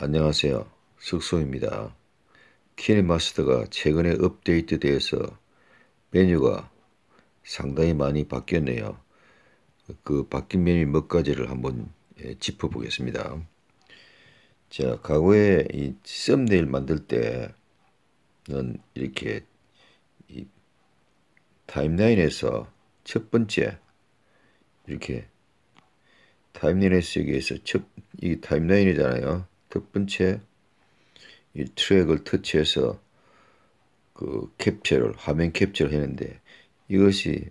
안녕하세요. 석소입니다 킬마스터가 최근에 업데이트돼서 메뉴가 상당히 많이 바뀌었네요. 그 바뀐 메뉴 몇 가지를 한번 예, 짚어보겠습니다. 자, 과거에 이 썸네일 만들 때는 이렇게 타임라인에서 첫 번째 이렇게 타임라인에서 여기에서 첫, 이 타임라인이잖아요. 첫 번째 이 트랙을 터치해서 그 캡처를 화면 캡처를 했는데 이것이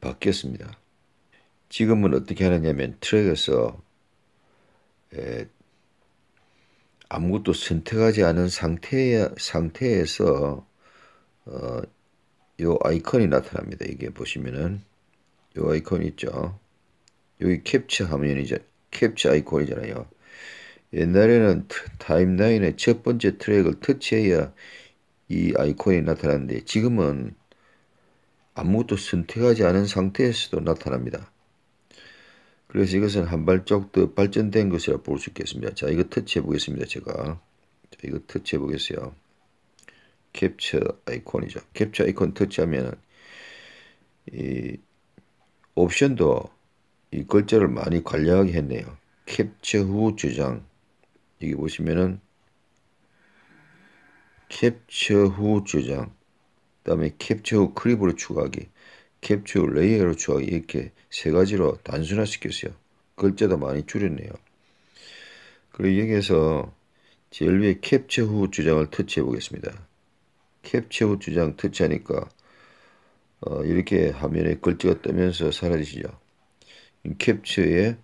바뀌었습니다. 지금은 어떻게 하느냐면 트랙에서 아무것도 선택하지 않은 상태 상태에서 어, 요 아이콘이 나타납니다. 이게 보시면은 요 아이콘 있죠. 여기 캡처 화면이죠. 캡처 아이콘이잖아요. 옛날에는 타임라인의 첫 번째 트랙을 터치해야 이 아이콘이 나타났는데 지금은 아무것도 선택하지 않은 상태에서도 나타납니다. 그래서 이것은 한 발짝 더 발전된 것이라 볼 수 있겠습니다. 자, 이거 터치해 보겠습니다. 제가. 자, 이거 터치해 보겠어요. 캡처 아이콘이죠. 캡처 아이콘 터치하면 이 옵션도 이 글자를 많이 관리하게 했네요. 캡처 후 저장 여기 보시면은 캡처 후 저장 그 다음에 캡처 후 크립으로 추가하기 캡처 후 레이어로 추가하기 이렇게 세 가지로 단순화 시켰어요 글자도 많이 줄였네요 그리고 여기에서 제일 위에 캡처 후 저장을 터치해 보겠습니다 캡처 후 저장 터치하니까 어, 이렇게 화면에 글자가 뜨면서 사라지시죠 캡처에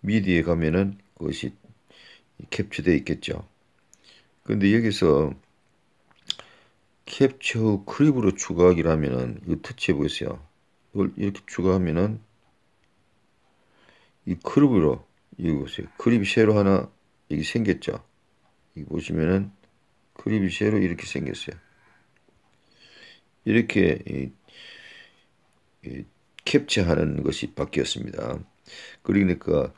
미디에 가면은 그것이 캡처되어 있겠죠. 근데 여기서 캡처 크립으로 추가하기라면은 이거 터치해 보세요. 이걸 이렇게 추가하면은 이 크립으로 이거 보세요. 크립이 새로 하나 여기 생겼죠. 이거 보시면은 크립이 새로 이렇게 생겼어요. 이렇게 이, 이 캡처하는 것이 바뀌었습니다. 그러니까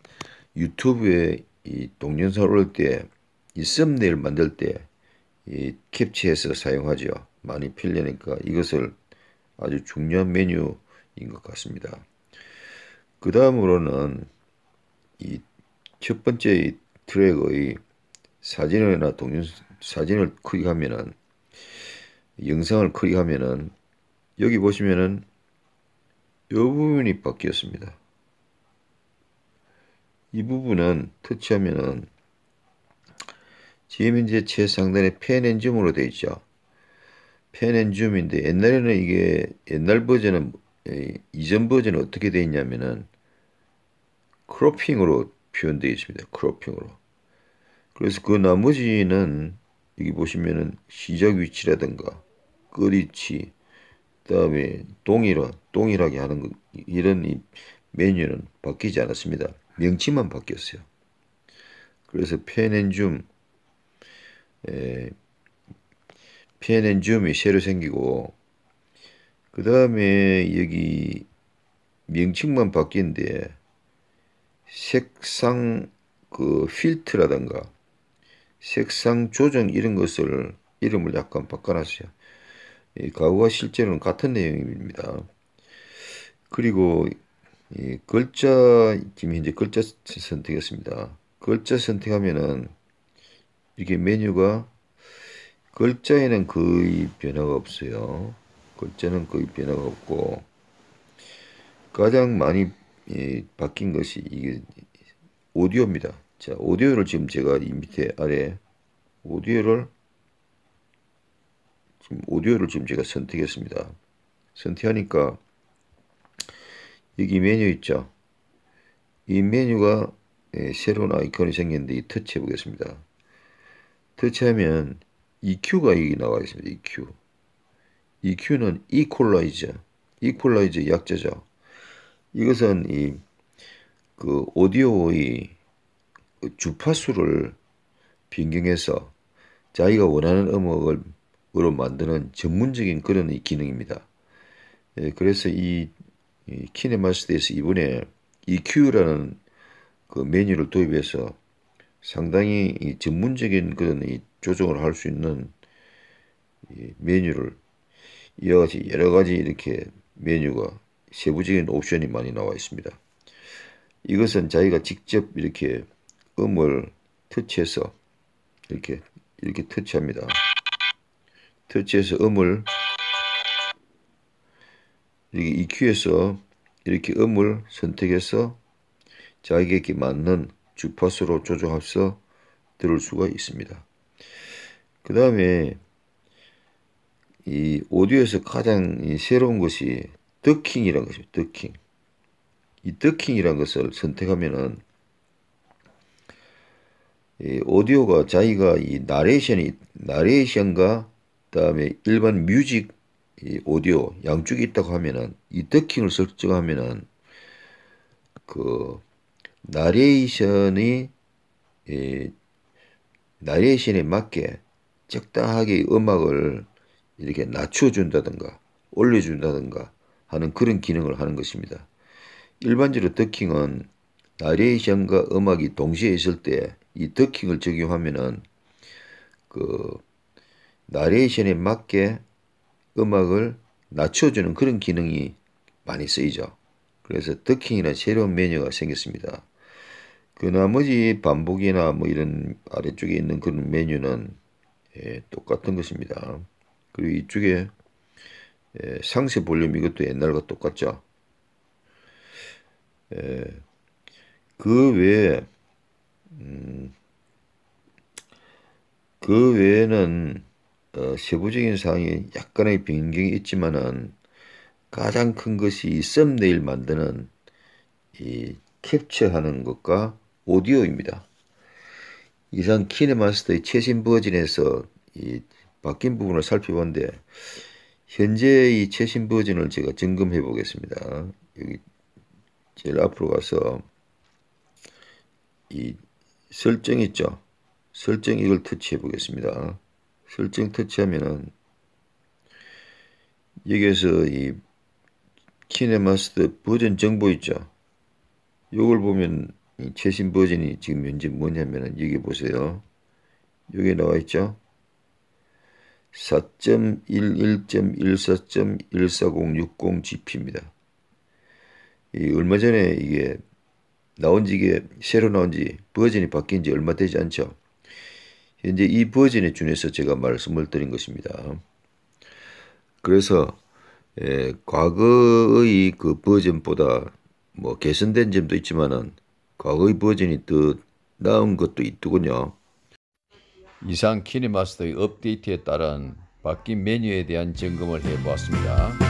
유튜브에 이 동영상을 때이 썸네일 만들 때 이 캡처해서 사용하죠. 많이 필리니까 이것을 아주 중요한 메뉴인 것 같습니다. 그 다음으로는 이 첫 번째 이 트랙의 사진이나 동영 사진을 클릭하면은 영상을 클릭하면은 여기 보시면은 이 부분이 바뀌었습니다. 이 부분은 터치하면은 지금 이제 최상단에 펜앤줌으로 되어 있죠. 펜앤줌인데 옛날에는 이게 옛날 버전은 이전 버전은 어떻게 되어 있냐면은 크로핑으로 표현되어 있습니다. 크로핑으로. 그래서 그 나머지는 여기 보시면은 시작 위치라든가 끝위치 그다음에 동일화 동일하게 하는 거, 이런 메뉴는 바뀌지 않았습니다. 명칭만 바뀌었어요. 그래서 페넨줌 에, 페넨줌이 새로 생기고 그 다음에 여기 명칭만 바뀐데 색상 그 필트라던가 색상 조정 이런 것을 이름을 약간 바꿔놨어요. 가우와 실제로는 같은 내용입니다. 그리고 이 글자 지금 현재 글자 선택했습니다. 글자 선택하면은 이렇게 메뉴가 글자에는 거의 변화가 없어요. 글자는 거의 변화가 없고 가장 많이 예, 바뀐 것이 이게 오디오입니다. 자 오디오를 지금 제가 이 밑에 아래 오디오를 지금 오디오를 지금 제가 선택했습니다. 선택하니까 여기 메뉴 있죠. 이 메뉴가 예, 새로운 아이콘이 생겼는데 이 터치해 보겠습니다. 터치하면 EQ가 여기 나와 있습니다. EQ. EQ는 Equalizer. Equalizer 약자죠. 이것은 이 그 오디오의 그 주파수를 변경해서 자기가 원하는 음악을 으로 만드는 전문적인 그런 기능입니다. 예, 그래서 이 키네마스터에서 이번에 EQ라는 그 메뉴를 도입해서 상당히 전문적인 그런 조정을 할 수 있는 메뉴를 이와 같이 여러 가지 이렇게 메뉴가 세부적인 옵션이 많이 나와 있습니다. 이것은 자기가 직접 이렇게 음을 터치해서 이렇게 이렇게 터치합니다. 터치해서 음을 이렇게 EQ에서 이렇게 음을 선택해서 자기에게 맞는 주파수로 조정해서 들을 수가 있습니다. 그 다음에 이 오디오에서 가장 새로운 것이 더킹이라는 것입니다. 더킹. 이 더킹이라는 것을 선택하면은 오디오가 자기가 이 나레이션이 나레이션과 그다음에 일반 뮤직 이 오디오 양쪽에 있다고 하면은 이 더킹을 설정하면은 그 나레이션이 이 나레이션에 맞게 적당하게 음악을 이렇게 낮춰준다든가 올려준다든가 하는 그런 기능을 하는 것입니다. 일반적으로 더킹은 나레이션과 음악이 동시에 있을 때 이 더킹을 적용하면은 그 나레이션에 맞게 음악을 낮춰주는 그런 기능이 많이 쓰이죠. 그래서 더킹이나 새로운 메뉴가 생겼습니다. 그 나머지 반복이나 뭐 이런 아래쪽에 있는 그런 메뉴는 예, 똑같은 것입니다. 그리고 이쪽에 예, 상세 볼륨 이것도 옛날과 똑같죠. 예, 그 외에 음, 그 외에는 어, 세부적인 사항이 약간의 변경이 있지만은 가장 큰 것이 이 썸네일 만드는 이 캡처하는 것과 오디오입니다. 이상 키네마스터의 최신 버전에서 이 바뀐 부분을 살펴봤는데 현재 이 최신 버전을 제가 점검해 보겠습니다. 여기 제일 앞으로 가서 이 설정 있죠? 설정 이걸 터치해 보겠습니다. 혈증 터치하면은 여기에서 이 키네마스터 버전 정보 있죠. 요걸 보면 이 최신 버전이 지금 현재 뭐냐면은 여기 보세요. 여기 나와 있죠. 4.11.14.14060GP입니다. 이 얼마 전에 이게 나온 지 이게 새로 나온 지 버전이 바뀐 지 얼마 되지 않죠. 현재 이 버전에 준해서 제가 말씀을 드린 것입니다. 그래서 예, 과거의 그 버전보다 뭐 개선된 점도 있지만은 과거의 버전이 더 나은 것도 있더군요. 이상 키니마스터의 업데이트에 따른 바뀐 메뉴에 대한 점검을 해보았습니다.